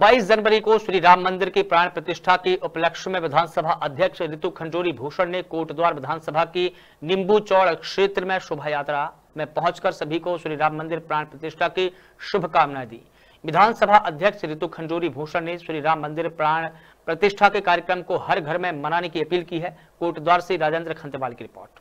बाईस जनवरी को श्री राम मंदिर की प्राण प्रतिष्ठा के उपलक्ष्य में विधानसभा अध्यक्ष ऋतु खंडोरी भूषण ने कोटद्वार विधानसभा की नींबू चौड़ क्षेत्र में शोभा यात्रा में पहुंचकर सभी को श्री राम मंदिर प्राण प्रतिष्ठा की शुभकामनाएं दी विधानसभा अध्यक्ष ऋतु खंडोरी भूषण ने श्री राम मंदिर प्राण प्रतिष्ठा के कार्यक्रम को हर घर में मनाने की अपील की है कोटद्वार से राजेंद्र खंतवाल की रिपोर्ट